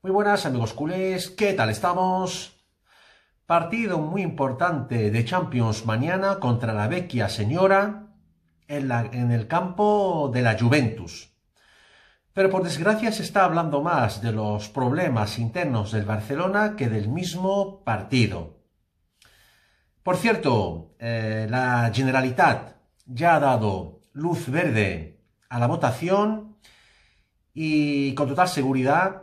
Muy buenas amigos culés, ¿qué tal estamos? Partido muy importante de Champions mañana contra la Vecchia Señora en, el campo de la Juventus. Pero por desgracia se está hablando más de los problemas internos del Barcelona que del mismo partido. Por cierto, eh, la Generalitat ya ha dado luz verde a la votación y con total seguridad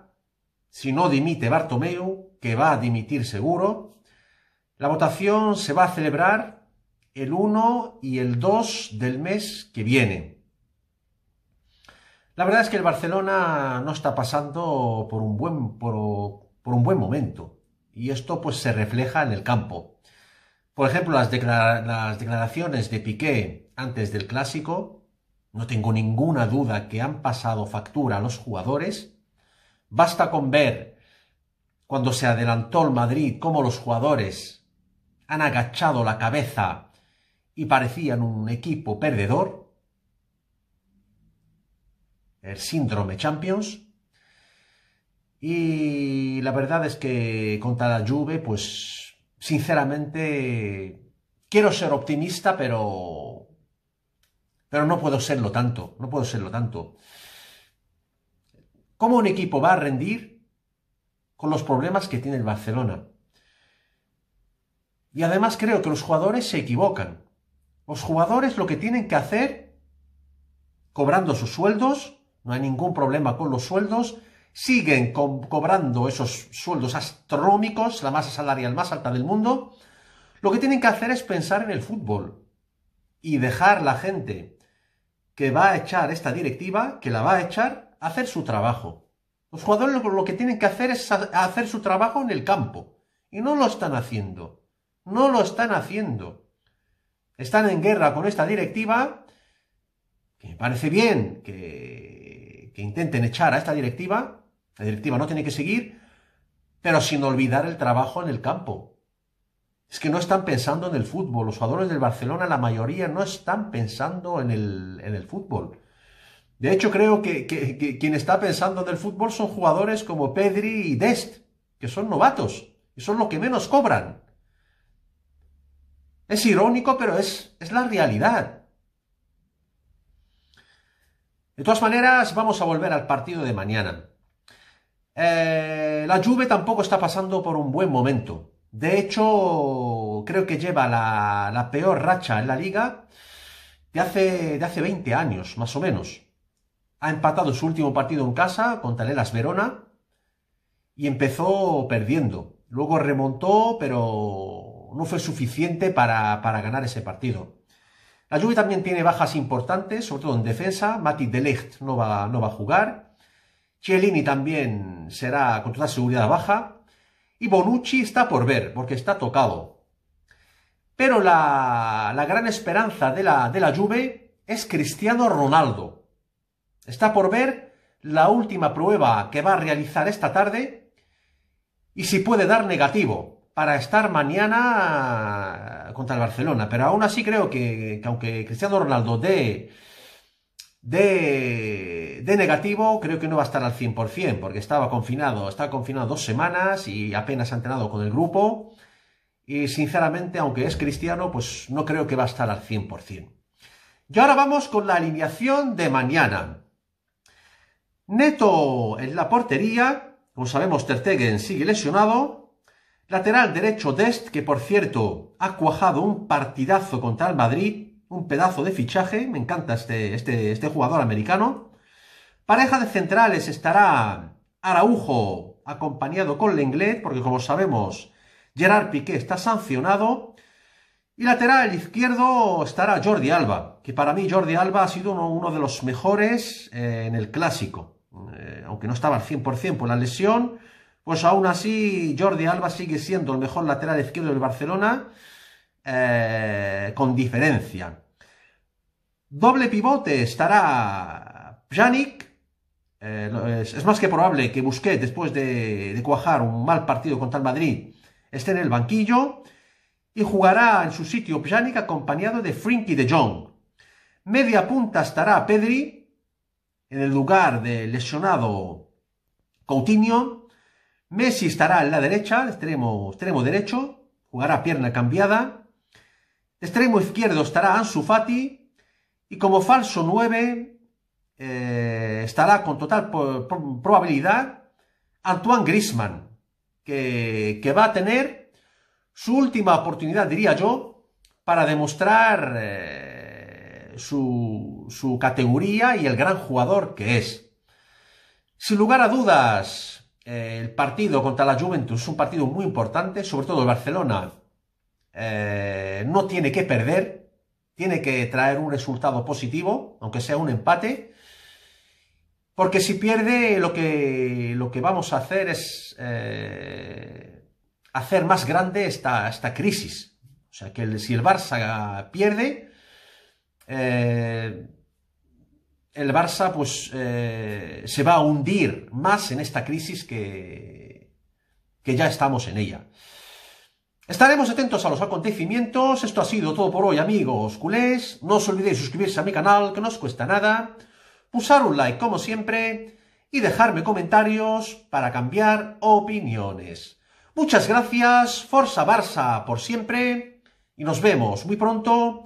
si no dimite Bartomeu, que va a dimitir seguro, la votación se va a celebrar el 1 y el 2 del mes que viene. La verdad es que el Barcelona no está pasando por un buen, un buen momento y esto pues se refleja en el campo. Por ejemplo, las, declaraciones de Piqué antes del clásico, no tengo ninguna duda que han pasado factura a los jugadores Basta con ver cuando se adelantó el Madrid cómo los jugadores han agachado la cabeza y parecían un equipo perdedor. El síndrome Champions. Y la verdad es que contra la Juve, pues sinceramente quiero ser optimista, pero pero no puedo serlo tanto, no puedo serlo tanto. ¿Cómo un equipo va a rendir con los problemas que tiene el Barcelona? Y además creo que los jugadores se equivocan. Los jugadores lo que tienen que hacer, cobrando sus sueldos, no hay ningún problema con los sueldos, siguen cobrando esos sueldos astronómicos, la masa salarial más alta del mundo, lo que tienen que hacer es pensar en el fútbol y dejar la gente que va a echar esta directiva, que la va a echar, hacer su trabajo. Los jugadores lo que tienen que hacer es hacer su trabajo en el campo. Y no lo están haciendo. No lo están haciendo. Están en guerra con esta directiva, que me parece bien que, que intenten echar a esta directiva. La directiva no tiene que seguir, pero sin olvidar el trabajo en el campo. Es que no están pensando en el fútbol. Los jugadores del Barcelona, la mayoría, no están pensando en el, en el fútbol. De hecho, creo que, quien está pensando del fútbol son jugadores como Pedri y Dest, que son novatos y son los que menos cobran. Es irónico, pero es, la realidad. De todas maneras, vamos a volver al partido de mañana. Eh, la Juve tampoco está pasando por un buen momento. De hecho, creo que lleva la, peor racha en la liga de hace, de hace 20 años, más o menos ha empatado su último partido en casa contra el Verona y empezó perdiendo. Luego remontó, pero no fue suficiente para, ganar ese partido. La Juve también tiene bajas importantes, sobre todo en defensa. Mati Delecht no va, no va a jugar. Chiellini también será con toda seguridad baja. Y Bonucci está por ver, porque está tocado. Pero la, la gran esperanza de la, de la Juve es Cristiano Ronaldo Está por ver la última prueba que va a realizar esta tarde y si puede dar negativo para estar mañana contra el Barcelona. Pero aún así creo que, aunque Cristiano Ronaldo dé, negativo, creo que no va a estar al 100% porque estaba confinado, estaba confinado dos semanas y apenas ha entrenado con el grupo. Y sinceramente, aunque es cristiano, pues no creo que va a estar al 100%. Y ahora vamos con la alineación de mañana. Neto en la portería. Como sabemos, Tertegen sigue lesionado. Lateral derecho Dest, que por cierto ha cuajado un partidazo contra el Madrid. Un pedazo de fichaje. Me encanta este, este, este, jugador americano. Pareja de centrales estará Araujo acompañado con Lenglet, porque como sabemos, Gerard Piqué está sancionado. Y lateral izquierdo estará Jordi Alba, que para mí Jordi Alba ha sido uno, de los mejores eh, en el clásico aunque no estaba al 100% por la lesión, pues aún así Jordi Alba sigue siendo el mejor lateral izquierdo del Barcelona, eh, con diferencia. Doble pivote estará Pjanic, eh, es, más que probable que Busquets, después de, cuajar un mal partido contra el Madrid, esté en el banquillo y jugará en su sitio Pjanic acompañado de Frinky de Jong. Media punta estará Pedri, en el lugar de lesionado Coutinho. Messi estará en la derecha, extremo, extremo derecho, jugará pierna cambiada. extremo izquierdo estará Ansu Fati. Y como falso 9 eh, estará con total probabilidad Antoine Grisman, que, va a tener su última oportunidad, diría yo, para demostrar eh, su, categoría y el gran jugador que es. Sin lugar a dudas, eh, el partido contra la Juventus es un partido muy importante, sobre todo el Barcelona eh, no tiene que perder, tiene que traer un resultado positivo, aunque sea un empate, porque si pierde lo que, lo que vamos a hacer es eh, hacer más grande esta, crisis. O sea, que si el Barça pierde, eh, el Barça pues, eh, se va a hundir más en esta crisis que, que ya estamos en ella. Estaremos atentos a los acontecimientos. Esto ha sido todo por hoy, amigos culés. No os olvidéis suscribirse a mi canal, que no os cuesta nada. pulsar un like, como siempre. Y dejarme comentarios para cambiar opiniones. Muchas gracias. Forza Barça por siempre. Y nos vemos muy pronto